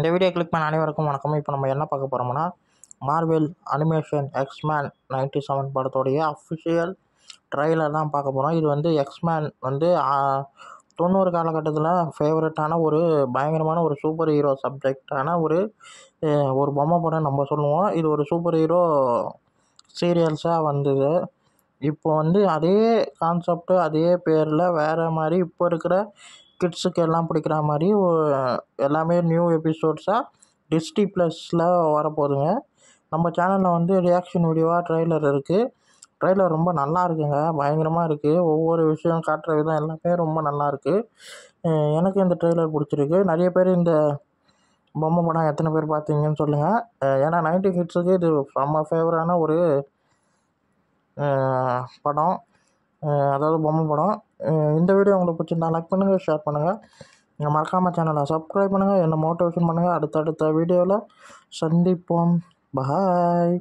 இந்த video click பண்ண அனைவருக்கும் வணக்கம் இப்போ நம்ம என்ன பார்க்க போகிறோம்னா Marvel animation X Men ninety seven படத்தோடைய அஃபிஷியல் ட்ரெய்லர் தான் பார்க்க போகிறோம் இது வந்து எக்ஸ்மேன் வந்து தொண்ணூறு காலகட்டத்தில் ஃபேவரட்டான ஒரு பயங்கரமான ஒரு சூப்பர் ஹீரோ சப்ஜெக்டான ஒரு ஒரு பொம்மை படம் நம்ம சொல்லுவோம் இது ஒரு சூப்பர் ஹீரோ சீரியல்ஸாக வந்தது இப்போ வந்து அதே கான்செப்ட் அதே பேரில் வேறு மாதிரி இப்போ இருக்கிற கிட்ஸுக்கு எல்லாம் பிடிக்கிற மாதிரி எல்லாமே நியூ எபிசோட்ஸாக டிஸ்டி ப்ளஸில் வரப்போகுதுங்க நம்ம சேனலில் வந்து ரியாக்ஷன் வீடியோவாக ட்ரெய்லர் இருக்குது ட்ரெய்லர் ரொம்ப நல்லா இருக்குங்க பயங்கரமாக இருக்குது ஒவ்வொரு விஷயம் காட்டுற விதம் எல்லாமே ரொம்ப நல்லா இருக்குது எனக்கு இந்த ட்ரெய்லர் பிடிச்சிருக்கு நிறைய பேர் இந்த பொம்மை படம் எத்தனை பேர் பார்த்தீங்கன்னு சொல்லுங்கள் ஏன்னா நைன்டி கிட்ஸுக்கு இது ரொம்ப ஃபேவரான ஒரு படம் அதாவது பொம்மை படம் இந்த வீடியோ உங்களுக்கு பிடிச்சிருந்தா லைக் பண்ணுங்கள் ஷேர் பண்ணுங்கள் நீங்கள் மறக்காமல் சேனலை சப்ஸ்கிரைப் பண்ணுங்கள் என்ன மோட்டிவேஷன் பண்ணுங்கள் அடுத்தடுத்த வீடியோவில் சந்திப்போம் பாய்